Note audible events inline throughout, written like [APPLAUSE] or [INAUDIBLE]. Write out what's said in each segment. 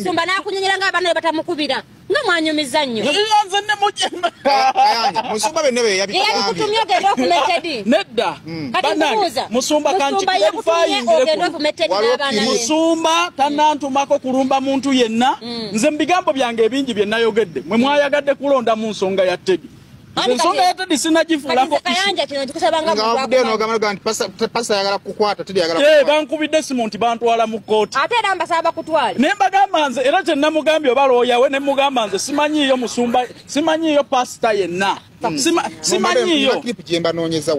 okusumba nakunyonyera nga abaana webatamukubira nga mwanyumiza nnyo [LAUGHS] nedda hmm. hmm. tanantumako kulumba muntu yenna hmm. nze mubigambo byange ebingi byenayogedde mwe mwayagadde kulonda mu nsonga ya tedi ensonga yate tisinagifunabankubidde simu nti bantwala mu kooti naye mbagamba nze era kyenamugambye oba looyawe nemugamba nze simanyiiyo musumba simanyiiyo pasita yenna Mm. simanyiyo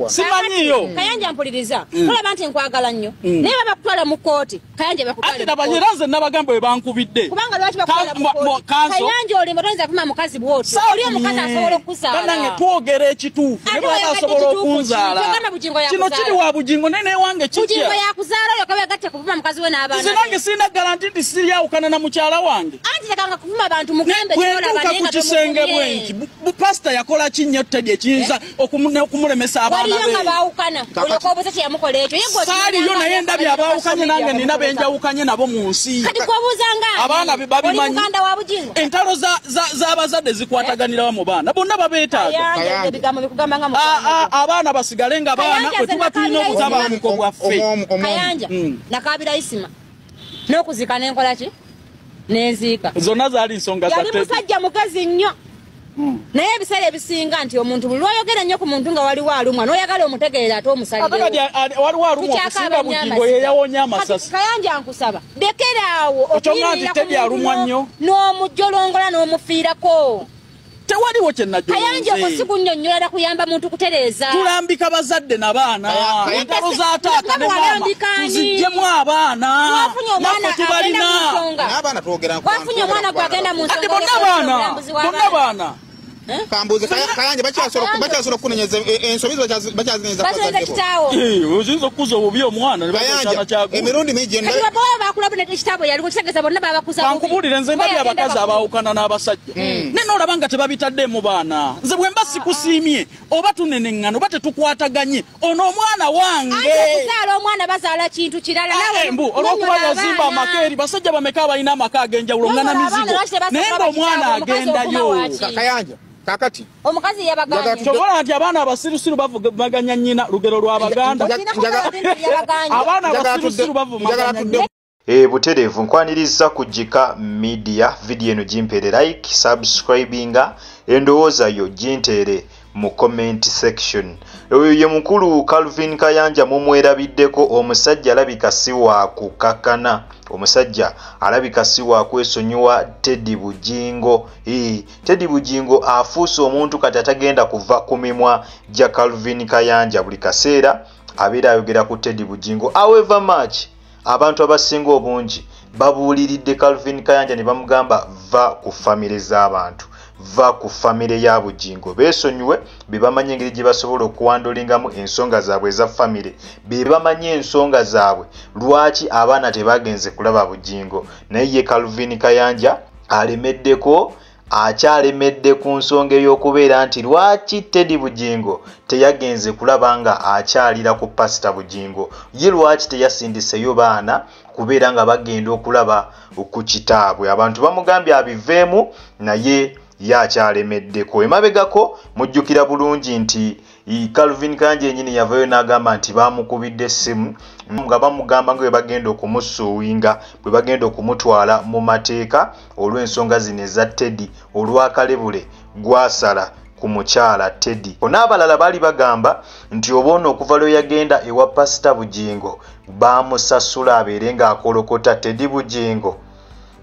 simanyiyo kayanja mpuliriza tolaba mm. nti nkwagala nnyo mm. naye babakutwala mu kooti kayanja bakutwaleera nze nabagamba webankubidde kubanga lwaki bakayanja olima toyinza kufuma mukazi bwoti oli omukazi asobola okukuzaala twogera ekituufu asobola okunzaala kino kiri wa bugingo naye newange kitya yakuzaala oyo kaba yagatte kuvuma mukazi we n'abaana sinange sirina garanti nti siryawukana na mukyala wange anti tekanga kuvuma bantu mugembe bwe ntuuka ku kisenge bwenki pasita yakola ki nnyo tedi ekiyinza okumulemesa abaanasaaliyo naye ndabye abaawukanye nange nina benjawukanye nabo mu nsi abaana be babimanyi entalo z'abazadde zikwataganirawo mu baana bonna babeetaaga abaana basigale nga baana bwe tuba tulina obutabaamuko bwaffe mm. n'okuzika nenkola ki nenziika zonna zaali nsonga za musajja mugezi nnyo naye ebiseera ebisinga nti omuntu buli lwoyogera nnyo ku muntu nga waliwo alumwa n'oyagala omutegeera ate omusalirewokayanja nkusaba ndekeraawo okuyimirira ku muntu n'omujolongola n'omufiirako tewaliwo kyenakayanja osikunyonyolera kuyamba muntu kutereeza tulambika bazadde nabaana entalo zataata nezijjemu abaanaafunye omwana gwagenda munsonga bonna baana Eh? kambuzi kayanje bakyasobola ah, okunenyeza e- e- ensobi zo bakyazinenyeza kitaawo oziza okukuza obubi omwana emirundi mingi kankubuulire nze ndabye abakazi abaawukana n'abasajja hmm. Hmm. ne noolaba nga tebabitaddemu baana nze bwe mba sikusiimye oba tuneneŋŋana oba tetukwataganye ono omwana wange ah, embu olwokuba yazimba amaka eri basajja bameka abalina amaka ag'enjawulo ngana mizigo naye ng'omwana agendayo kakati omukazi yabaganya chokola nti abaana abasirusiru bavumaganya nyina lugero lwa baganda abaana abasirusiru bavumaganya nyina e eh, butereevu nkwaniriza kujjika media video eno gimpeere like subscribinga endowooza yo ginteere mu comment section oyo ye mukulu calvin kayanja mumwerabiddeko omusajja alabika si wakukakana omusajja alabika si wakwesonyiwa tedi bujingo ii tedi bujingo afuuse omuntu kati atagenda kuva ku mimwa gya calvin kayanja buli kaseera abeera ayogera ku tedi bujingo aweva match abantu abasinga obungi babuuliridde calvin kayanja ne bamugamba va ku famire z'abantu va ku famire ya bugingo besonywe bibamanya ngiri gi basobola kuwandolingamu ensonga zaabwe za famire bibamanya ensonga zaabwe lwaki abaana tebagenze kulaba bugingo naye ye Calvin Kayanja alemeddeko akyalemedde ku nsonga ey'okubeera nti lwaki tedi bugingo teyagenze kulaba nga akyalira ku pasita bugingo ye lwaki teyasindiseyo baana kubeera nga bagenda okulaba ku kitaabwe abantu bamugambye abiveemu naye ye akyalemeddeko emabegako mujjukira bulungi nti calvin kanje enyini yavayo n'agamba nti bamukubidde essimu nga bamugamba nga bwe bagenda okumusuuyinga bwe bagenda okumutwala mu mateeka olw'ensonga zino eza teddi olwakalebule gwasala ku mukyala teddi onaabalala baali bagamba nti obaona okuva lwe yagenda ewa pasita bugingo bamusasula abeere ng'akolokota teddi bugingo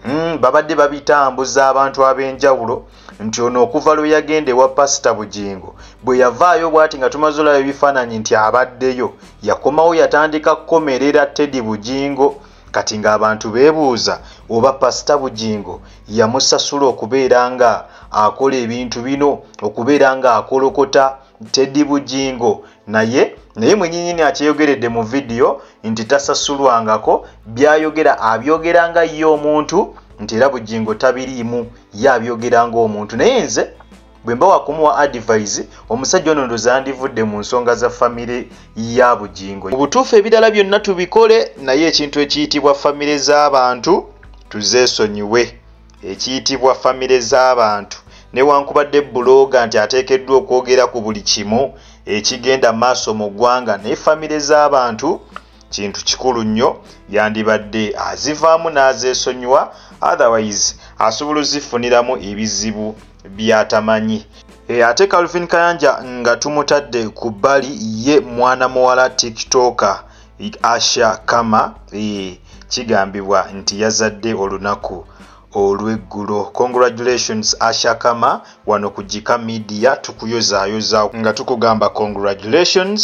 hmm, babadde babitambuza abantu ab'enjawulo nti ono okuva lwe yagenda ewa pasita bugingo bwe yavaayo bw'ati nga tumaze olaba ebifaananyi nti abaddeyo yakomawo yatandika kukomerera tedi bugingo kati ng'abantu beebuuza oba pasita bugingo yamusasula okubeera nga akola ebintu bino okubeera nga akolokota tedi bugingo naye naye mwenyinyini akyeyogeredde mu vidiyo nti tasasulwangako byayogera abyogera nga ye omuntu nti era bugingo tabiriimu ye abyogera ngaomuntu naye nze bwe mba wakumuwa advise omusajja ono ndozandivudde mu nsonga za famire ya bugingo obutuufu ebirala byonna tubikole naye ekintu ekiyitibwa famire z'abantu tuzeesonyiwe ekiyitibwa famire z'abantu newankubadde buloga nti ateekeddwa okwogera ku buli kimu ekigenda maaso mu ggwanga naye famire z'abantu kintu kikulu nnyo yandibadde azivaamu n'azeesonyiwa otherwise asobola ozifuniramu ebizibu byatamanyi eh, ate calvin kayanja nga tumutadde ku bbali ye mwana muwala tiktoka asha kama eh, kigambibwa nti yazadde olunaku olweggulo congratulations asha kama wano ku jika media tukuyozaayoza nga tukugamba congratulations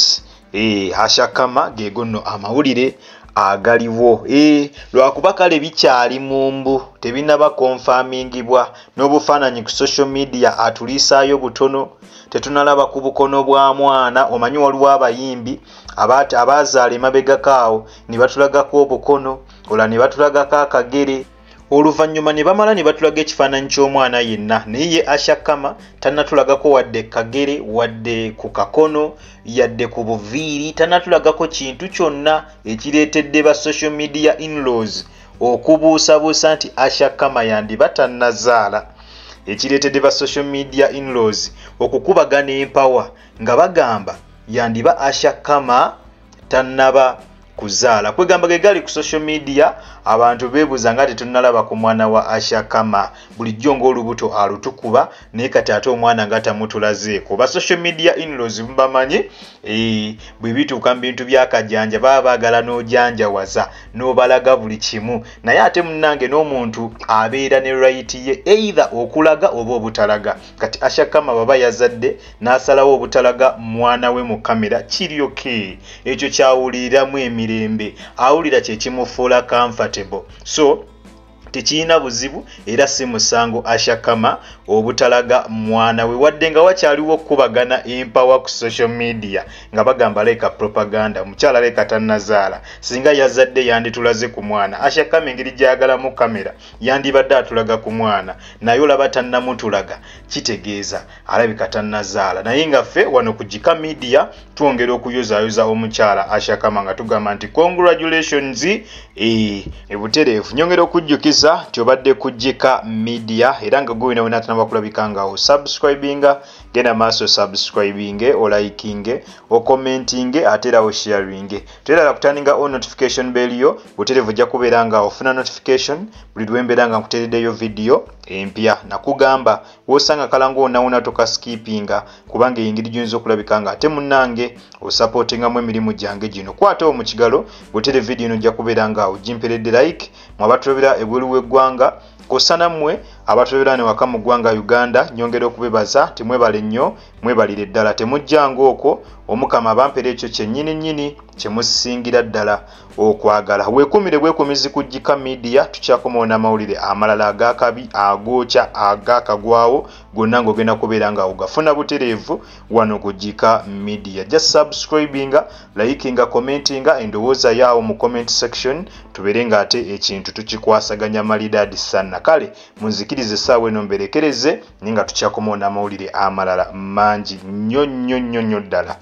Eh, hashakama gegono amawulire agaliwo eh, lwakuba kale bikyali mu mbu tebinaba konfamingibwa n'obufaananyi ku social media atuliisaayo butono tetunalaba ku bukono bwa mwana omanyi waliwo abayimbi abazaala emabegakoawo ne batulagako obukono ola ne batulagako akagere oluvannyuma ne bamala ne batulaga ekifaananyi ky'omwana yenna naye ye ashakama tanatulagako wadde kagere wadde ku kakono yadde ku buviiri tanatulagako kintu kyonna ekireetedde ba social media inlaws okubuusabuusa nti ashakama yandiba tannazaala ekireetedde ba social media inlaws okukubagana empawa nga bagamba yandiba ashakama tannaba kuzaala kwegamba ge gali ku social media abantu beebuuza nga tetunnalaba ku mwana wa ashakama bulijjo ng'olubuto alutukuba naye kati ate omwana nga tamutulazeeko ba social media inlows mubamanyi eh, bwe bituuka mu bintu byakajanja baba baagala n'ojanjawaza n'obalaga buli kimu naye ate munnange n'omuntu abeera ne raiti ye eitha okulaga oba obutalaga kati ashakama baba yazadde n'asalawo obutalaga mwana we mu kamera kiryoke ekyo kyawuliriramu emirembe awulira kyekimufuula kamfat compatible so tekirina buzibu era si musango ashakama obutalaga mwana we wadde nga wakyaliwo okkubagana empawa ku social media nga bagamba leeka propaganda omukyala leeka tannazaala singa yazadde yanditulaze ku mwana ashakama engeri gyagalamu kamera yandibadde atulaga ku mwana naye olaba tannamutulaga kitegeeza alabika tannazaala naye nga ffe wano ku jika media twongera okuyozaayoza omukyala ashakama nga tugamba nti congratulations e eh, ebutereefu nyongera okujjukisa okutukkiriza tyobadde kujjika midiya era nga gwewinawenatanaba kulabika ngaawo subscribinga genda maaso subscribinge olikinge okommentinge ate erawo sharinge teerala kutandinga o notification beeriyo buterevu ojja kubeera nga ofuna notification buli lwembeera nga nkutereddeyo vidiyo empya nakugamba wosanga kalanga onawona toka skipinga kubanga eyingiri gyoyinza okulabika nga ate munnange osapotingamu emirimu gyange gino kwatewo mu kigalo buterevu vidiyo eno ojja kubeera nga ogimpeeredde like mwabatulobera ebweriw w'eggwanga kossa nammwe abatoberane waka mu ggwanga uganda nyongera okubebaza temwebale nnyo mwebalira eddala temujjanga okwo omukama abampeera ekyo kyennyini nnyini kyemusingira ddala okwagala weekuumire bwekumizi kujjika midiya tukyakomoona amawulire amalala agakabi agookya agakagwawo gonna ng'ogenda kubeera nga ogafuna butereevu wano kujjika midiya just subscribinga likinga commentinga endowooza yaawo mu comment section tubeere ng'ate ekintu tukikwasaganya maliddadi sanna kale munziki kikkirize essaawa eno mberekereze naye nga tukyakomonda amawulire amalala mangi nnyo nnyo nnyo nnyo ddala